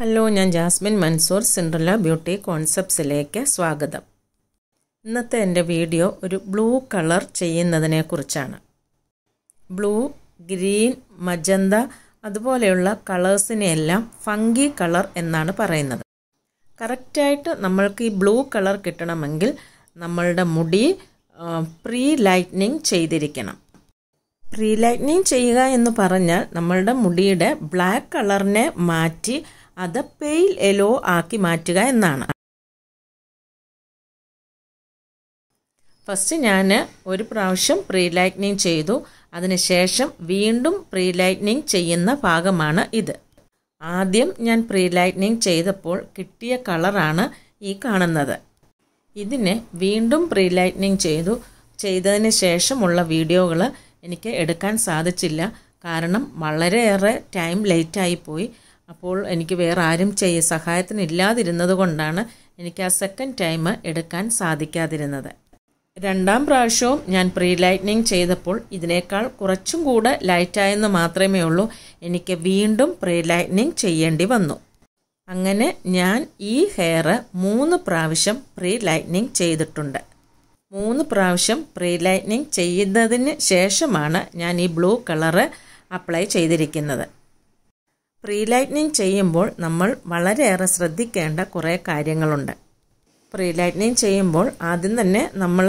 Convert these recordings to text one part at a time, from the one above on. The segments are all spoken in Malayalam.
ഹലോ ഞാൻ ജാസ്മിൻ മൻസൂർ സിൻഡ്രല ബ്യൂട്ടി കോൺസെപ്റ്റ്സിലേക്ക് സ്വാഗതം ഇന്നത്തെ എൻ്റെ വീഡിയോ ഒരു ബ്ലൂ കളർ ചെയ്യുന്നതിനെ കുറിച്ചാണ് ബ്ലൂ ഗ്രീൻ മജന്ത അതുപോലെയുള്ള കളേഴ്സിനെയെല്ലാം ഫങ്കി കളർ എന്നാണ് പറയുന്നത് കറക്റ്റായിട്ട് നമ്മൾക്ക് ഈ ബ്ലൂ കളർ കിട്ടണമെങ്കിൽ നമ്മളുടെ മുടി പ്രീ ലൈറ്റ്നിങ് ചെയ്തിരിക്കണം പ്രീ ലൈറ്റ്നിങ് ചെയ്യുക എന്ന് പറഞ്ഞാൽ നമ്മളുടെ മുടിയുടെ ബ്ലാക്ക് കളറിനെ മാറ്റി അത് പെയിൽ എലോ ആക്കി മാറ്റുക എന്നാണ് ഫസ്റ്റ് ഞാൻ ഒരു പ്രാവശ്യം പ്രീ ലൈറ്റ്നിങ് ചെയ്തു അതിനുശേഷം വീണ്ടും പ്രീ ലൈറ്റ്നിങ് ചെയ്യുന്ന ഭാഗമാണ് ഇത് ആദ്യം ഞാൻ പ്രീ ലൈറ്റ്നിങ് ചെയ്തപ്പോൾ കിട്ടിയ കളറാണ് ഈ കാണുന്നത് ഇതിനെ വീണ്ടും പ്രീ ലൈറ്റ്നിങ് ചെയ്തു ചെയ്തതിന് ശേഷമുള്ള വീഡിയോകൾ എനിക്ക് എടുക്കാൻ സാധിച്ചില്ല കാരണം വളരെയേറെ ടൈം ലേറ്റായിപ്പോയി പോയി അപ്പോൾ എനിക്ക് വേറെ ആരും ചെയ്യ സഹായത്തിന് ഇല്ലാതിരുന്നത് കൊണ്ടാണ് എനിക്ക് ആ സെക്കൻഡ് ടൈം എടുക്കാൻ സാധിക്കാതിരുന്നത് രണ്ടാം പ്രാവശ്യവും ഞാൻ പ്രീ ലൈറ്റ്നിങ് ചെയ്തപ്പോൾ ഇതിനേക്കാൾ കുറച്ചും കൂടെ ലൈറ്റായെന്ന് മാത്രമേ ഉള്ളൂ എനിക്ക് വീണ്ടും പ്രീ ലൈറ്റ്നിങ് ചെയ്യേണ്ടി വന്നു അങ്ങനെ ഞാൻ ഈ ഹെയർ മൂന്ന് പ്രാവശ്യം പ്രീ ലൈറ്റ്നിങ് ചെയ്തിട്ടുണ്ട് മൂന്ന് പ്രാവശ്യം പ്രീ ലൈറ്റ്നിങ് ചെയ്യുന്നതിന് ശേഷമാണ് ഞാൻ ഈ ബ്ലൂ കളറ് അപ്ലൈ ചെയ്തിരിക്കുന്നത് പ്രീ ലൈറ്റ്നിങ് ചെയ്യുമ്പോൾ നമ്മൾ വളരെയേറെ ശ്രദ്ധിക്കേണ്ട കുറേ കാര്യങ്ങളുണ്ട് പ്രീ ലൈറ്റ്നിങ് ചെയ്യുമ്പോൾ ആദ്യം തന്നെ നമ്മൾ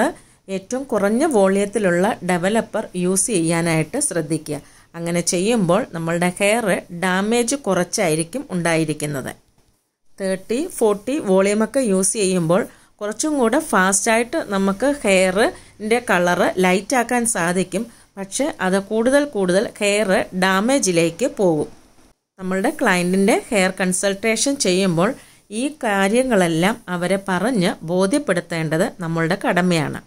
ഏറ്റവും കുറഞ്ഞ വോളിയത്തിലുള്ള ഡെവലപ്പർ യൂസ് ചെയ്യാനായിട്ട് ശ്രദ്ധിക്കുക അങ്ങനെ ചെയ്യുമ്പോൾ നമ്മളുടെ ഹെയർ ഡാമേജ് കുറച്ചായിരിക്കും ഉണ്ടായിരിക്കുന്നത് തേർട്ടി ഫോർട്ടി വോളിയമൊക്കെ യൂസ് ചെയ്യുമ്പോൾ കുറച്ചും കൂടെ ഫാസ്റ്റായിട്ട് നമുക്ക് ഹെയറിൻ്റെ കളറ് ലൈറ്റാക്കാൻ സാധിക്കും പക്ഷേ അത് കൂടുതൽ കൂടുതൽ ഹെയർ ഡാമേജിലേക്ക് പോകും നമ്മളുടെ ക്ലയൻറ്റിൻ്റെ ഹെയർ കൺസൾട്ടേഷൻ ചെയ്യുമ്പോൾ ഈ കാര്യങ്ങളെല്ലാം അവരെ പറഞ്ഞ് ബോധ്യപ്പെടുത്തേണ്ടത് നമ്മളുടെ കടമയാണ്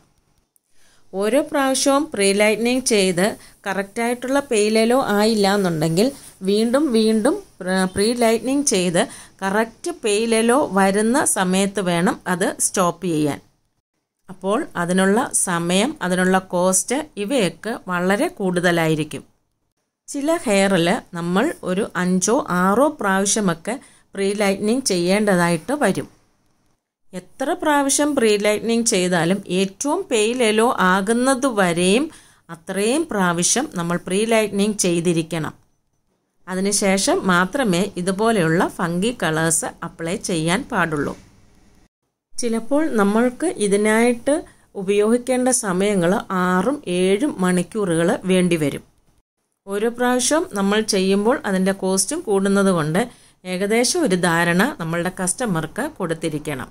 ഓരോ പ്രാവശ്യവും പ്രീ ലൈറ്റ്നിങ് ചെയ്ത് കറക്റ്റായിട്ടുള്ള പെയിലലോ ആയില്ല എന്നുണ്ടെങ്കിൽ വീണ്ടും വീണ്ടും പ്രീ ലൈറ്റ്നിങ് ചെയ്ത് കറക്റ്റ് പെയിലലോ വരുന്ന സമയത്ത് വേണം അത് സ്റ്റോപ്പ് ചെയ്യാൻ അപ്പോൾ അതിനുള്ള സമയം അതിനുള്ള കോസ്റ്റ് ഇവയൊക്കെ വളരെ കൂടുതലായിരിക്കും ചില ഹെയറിൽ നമ്മൾ ഒരു അഞ്ചോ ആറോ പ്രാവശ്യമൊക്കെ പ്രീ ലൈറ്റ്നിങ് ചെയ്യേണ്ടതായിട്ട് വരും എത്ര പ്രാവശ്യം പ്രീ ലൈറ്റ്നിങ് ചെയ്താലും ഏറ്റവും പെയിലെലോ ആകുന്നത് വരെയും അത്രയും പ്രാവശ്യം നമ്മൾ പ്രീ ലൈറ്റ്നിങ് ചെയ്തിരിക്കണം അതിനുശേഷം മാത്രമേ ഇതുപോലെയുള്ള ഫംഗി കളേഴ്സ് അപ്ലൈ ചെയ്യാൻ പാടുള്ളൂ ചിലപ്പോൾ നമ്മൾക്ക് ഇതിനായിട്ട് ഉപയോഗിക്കേണ്ട സമയങ്ങൾ ആറും ഏഴും മണിക്കൂറുകൾ വേണ്ടിവരും ഓരോ പ്രാവശ്യവും നമ്മൾ ചെയ്യുമ്പോൾ അതിൻ്റെ കോസ്റ്റും കൂടുന്നത് കൊണ്ട് ഏകദേശം ഒരു ധാരണ നമ്മളുടെ കസ്റ്റമർക്ക് കൊടുത്തിരിക്കണം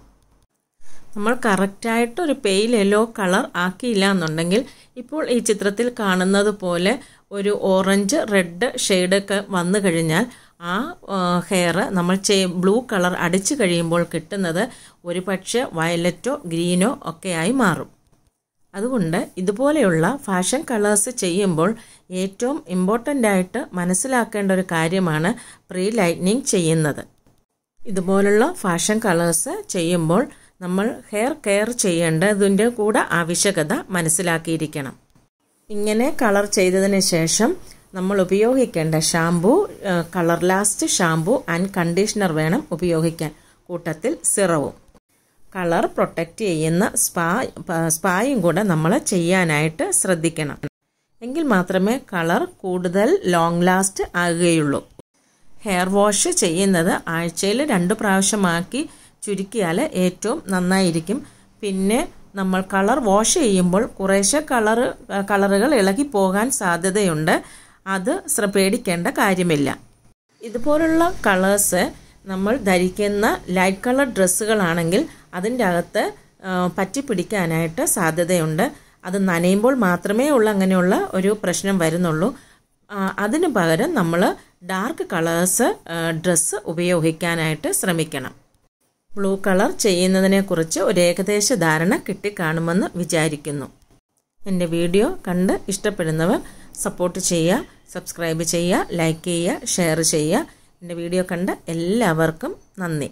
നമ്മൾ കറക്റ്റായിട്ട് ഒരു പെയിൽ യെല്ലോ കളർ ആക്കിയില്ല എന്നുണ്ടെങ്കിൽ ഇപ്പോൾ ഈ ചിത്രത്തിൽ കാണുന്നത് പോലെ ഒരു ഓറഞ്ച് റെഡ് ഷെയ്ഡൊക്കെ വന്നു കഴിഞ്ഞാൽ ആ ഹെയർ നമ്മൾ ചെയ് ബ്ലൂ കളർ അടിച്ചു കഴിയുമ്പോൾ കിട്ടുന്നത് ഒരു പക്ഷേ വയലറ്റോ ഗ്രീനോ ഒക്കെയായി മാറും അതുകൊണ്ട് ഇതുപോലെയുള്ള ഫാഷൻ കളേഴ്സ് ചെയ്യുമ്പോൾ ഏറ്റവും ഇമ്പോർട്ടൻ്റ് ആയിട്ട് മനസ്സിലാക്കേണ്ട ഒരു കാര്യമാണ് പ്രീ ലൈറ്റ്നിങ് ചെയ്യുന്നത് ഇതുപോലുള്ള ഫാഷൻ കളേഴ്സ് ചെയ്യുമ്പോൾ നമ്മൾ ഹെയർ കെയർ ചെയ്യേണ്ടതിൻ്റെ കൂടെ ആവശ്യകത മനസ്സിലാക്കിയിരിക്കണം ഇങ്ങനെ കളർ ചെയ്തതിന് ശേഷം നമ്മൾ ഉപയോഗിക്കേണ്ട shampoo colour last shampoo and conditioner വേണം ഉപയോഗിക്കാൻ കൂട്ടത്തിൽ സിറവും കളർ പ്രൊട്ടക്റ്റ് ചെയ്യുന്ന സ്പാ സ്പായും കൂടെ നമ്മൾ ചെയ്യാനായിട്ട് ശ്രദ്ധിക്കണം എങ്കിൽ മാത്രമേ കളർ കൂടുതൽ ലോങ് ലാസ്റ്റ് ആകുകയുള്ളൂ ഹെയർ വാഷ് ചെയ്യുന്നത് ആഴ്ചയിൽ രണ്ട് പ്രാവശ്യമാക്കി ചുരുക്കിയാൽ ഏറ്റവും നന്നായിരിക്കും പിന്നെ നമ്മൾ കളർ വാഷ് ചെയ്യുമ്പോൾ കുറേശ്ശെ കളർ കളറുകൾ ഇളകി പോകാൻ സാധ്യതയുണ്ട് അത് പേടിക്കേണ്ട കാര്യമില്ല ഇതുപോലുള്ള കളേഴ്സ് നമ്മൾ ധരിക്കുന്ന ലൈറ്റ് കളർ ഡ്രസ്സുകളാണെങ്കിൽ അതിൻ്റെ അകത്ത് പറ്റിപ്പിടിക്കാനായിട്ട് സാധ്യതയുണ്ട് അത് നനയുമ്പോൾ മാത്രമേ ഉള്ളൂ അങ്ങനെയുള്ള ഒരു പ്രശ്നം വരുന്നുള്ളൂ അതിന് പകരം നമ്മൾ ഡാർക്ക് കളേഴ്സ് ഡ്രസ്സ് ഉപയോഗിക്കാനായിട്ട് ശ്രമിക്കണം ബ്ലൂ കളർ ചെയ്യുന്നതിനെക്കുറിച്ച് ഒരു ഏകദേശ ധാരണ കിട്ടിക്കാണുമെന്ന് വിചാരിക്കുന്നു എൻ്റെ വീഡിയോ കണ്ട് ഇഷ്ടപ്പെടുന്നവർ സപ്പോർട്ട് ചെയ്യുക സബ്സ്ക്രൈബ് ചെയ്യുക ലൈക്ക് ചെയ്യുക ഷെയർ ചെയ്യുക എൻ്റെ വീഡിയോ കണ്ട എല്ലാവർക്കും നന്ദി